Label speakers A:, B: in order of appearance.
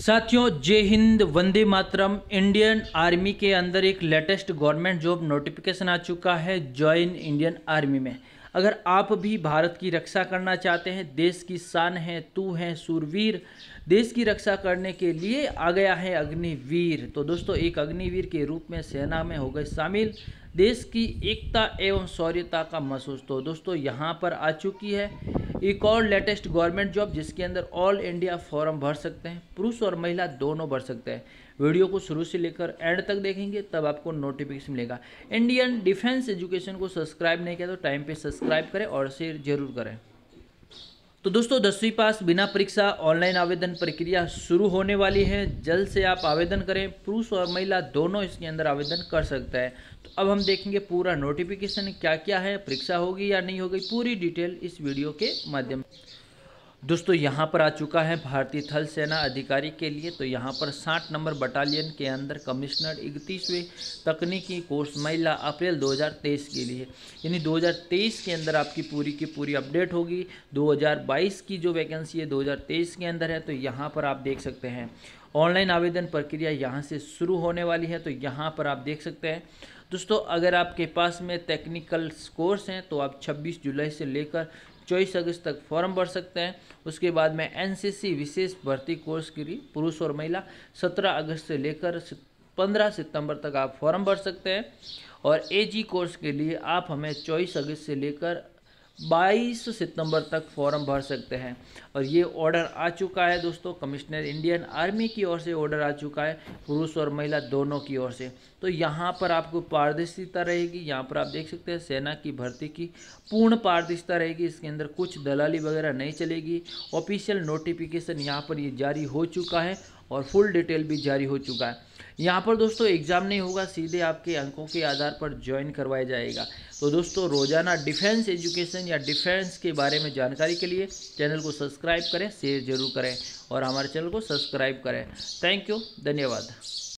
A: साथियों जय हिंद वंदे मातरम इंडियन आर्मी के अंदर एक लेटेस्ट गवर्नमेंट जॉब नोटिफिकेशन आ चुका है ज्वाइन इंडियन आर्मी में अगर आप भी भारत की रक्षा करना चाहते हैं देश की शान है तू है सूरवीर देश की रक्षा करने के लिए आ गया है अग्निवीर तो दोस्तों एक अग्निवीर के रूप में सेना में हो गए शामिल देश की एकता एवं शौर्यता का महसूस तो दोस्तों यहाँ पर आ चुकी है एक और लेटेस्ट गवर्नमेंट जॉब जिसके अंदर ऑल इंडिया फॉर्म भर सकते हैं पुरुष और महिला दोनों भर सकते हैं वीडियो को शुरू से लेकर एंड तक देखेंगे तब आपको नोटिफिकेशन मिलेगा इंडियन डिफेंस एजुकेशन को सब्सक्राइब नहीं किया तो टाइम पे सब्सक्राइब करें और शेयर जरूर करें तो दोस्तों दसवीं पास बिना परीक्षा ऑनलाइन आवेदन प्रक्रिया शुरू होने वाली है जल्द से आप आवेदन करें पुरुष और महिला दोनों इसके अंदर आवेदन कर सकता है तो अब हम देखेंगे पूरा नोटिफिकेशन क्या क्या है परीक्षा होगी या नहीं होगी पूरी डिटेल इस वीडियो के माध्यम दोस्तों यहाँ पर आ चुका है भारतीय थल सेना अधिकारी के लिए तो यहाँ पर साठ नंबर बटालियन के अंदर कमिश्नर इकतीसवें तकनीकी कोर्स महिला अप्रैल 2023 के लिए यानी 2023 के अंदर आपकी पूरी की पूरी अपडेट होगी 2022 की जो वैकेंसी है 2023 के अंदर है तो यहाँ पर आप देख सकते हैं ऑनलाइन आवेदन प्रक्रिया यहाँ से शुरू होने वाली है तो यहाँ पर आप देख सकते हैं दोस्तों अगर आपके पास में टेक्निकल कोर्स हैं तो आप 26 जुलाई से लेकर चौबीस अगस्त तक फॉर्म भर सकते हैं उसके बाद में एनसीसी विशेष भर्ती कोर्स के लिए पुरुष और महिला सत्रह अगस्त से लेकर पंद्रह सितंबर तक आप फॉर्म भर सकते हैं और एजी कोर्स के लिए आप हमें चौबीस अगस्त से लेकर 22 सितंबर तक फॉर्म भर सकते हैं और ये ऑर्डर आ चुका है दोस्तों कमिश्नर इंडियन आर्मी की ओर से ऑर्डर आ चुका है पुरुष और महिला दोनों की ओर से तो यहाँ पर आपको पारदर्शिता रहेगी यहाँ पर आप देख सकते हैं सेना की भर्ती की पूर्ण पारदर्शिता रहेगी इसके अंदर कुछ दलाली वगैरह नहीं चलेगी ऑफिशियल नोटिफिकेशन यहाँ पर ये जारी हो चुका है और फुल डिटेल भी जारी हो चुका है यहाँ पर दोस्तों एग्ज़ाम नहीं होगा सीधे आपके अंकों के आधार पर ज्वाइन करवाया जाएगा तो दोस्तों रोज़ाना डिफेंस एजुकेशन या डिफेंस के बारे में जानकारी के लिए चैनल को सब्सक्राइब करें शेयर जरूर करें और हमारे चैनल को सब्सक्राइब करें थैंक यू धन्यवाद